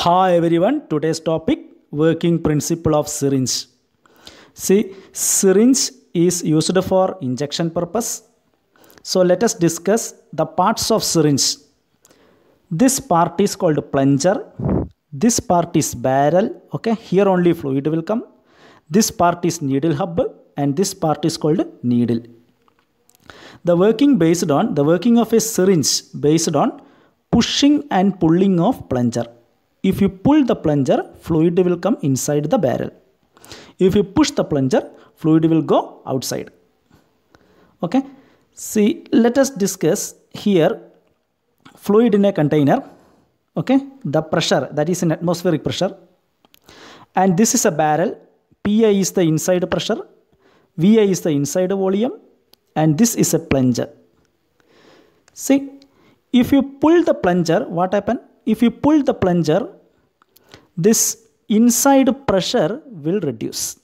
Hi everyone, today's topic working principle of syringe. See, syringe is used for injection purpose. So let us discuss the parts of syringe. This part is called plunger. This part is barrel. Okay, here only fluid will come. This part is needle hub and this part is called needle. The working based on the working of a syringe based on pushing and pulling of plunger. If you pull the plunger, fluid will come inside the barrel. If you push the plunger, fluid will go outside. Okay. See, let us discuss here fluid in a container. Okay. The pressure, that is an atmospheric pressure. And this is a barrel. PI is the inside pressure. VI is the inside volume. And this is a plunger. See, if you pull the plunger, what happens? if you pull the plunger, this inside pressure will reduce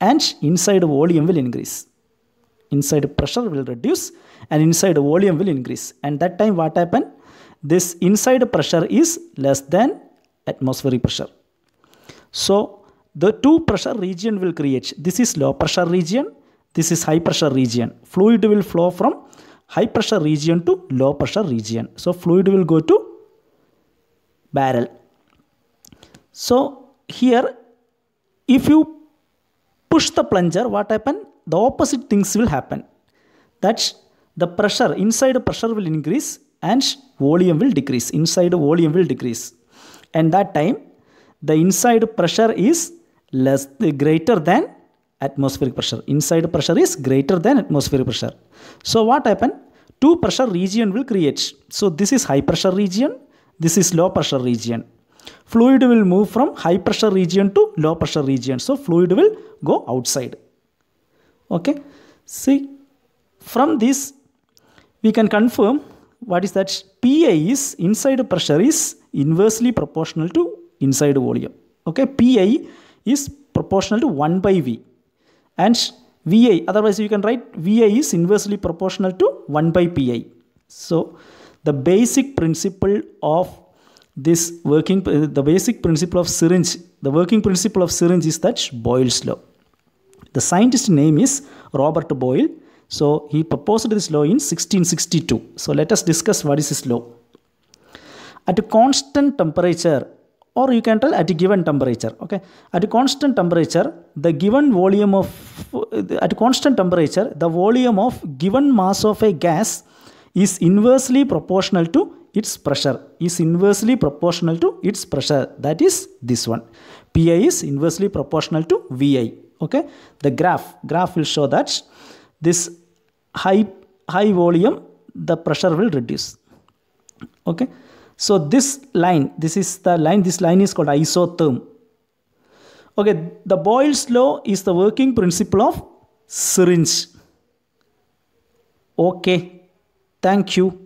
and inside volume will increase. Inside pressure will reduce and inside volume will increase. And that time what happen? This inside pressure is less than atmospheric pressure. So the two pressure region will create. This is low pressure region. This is high pressure region. Fluid will flow from high pressure region to low pressure region. So fluid will go to barrel so here if you push the plunger what happen the opposite things will happen that's the pressure inside pressure will increase and volume will decrease inside volume will decrease and that time the inside pressure is less greater than atmospheric pressure inside pressure is greater than atmospheric pressure so what happen two pressure region will create so this is high pressure region this is low pressure region. Fluid will move from high pressure region to low pressure region. So fluid will go outside. Okay. See, from this we can confirm what is that pi is inside pressure is inversely proportional to inside volume. Okay. Pi is proportional to 1 by V. And VA, otherwise you can write Vi is inversely proportional to 1 by PI. So, the basic principle of this working uh, the basic principle of syringe the working principle of syringe is that boyle's law the scientist name is robert boyle so he proposed this law in 1662 so let us discuss what is this law at a constant temperature or you can tell at a given temperature okay at a constant temperature the given volume of at constant temperature the volume of given mass of a gas is inversely proportional to its pressure is inversely proportional to its pressure that is this one pi is inversely proportional to vi okay the graph graph will show that this high high volume the pressure will reduce okay so this line this is the line this line is called isotherm okay the boyle's law is the working principle of syringe okay Thank you.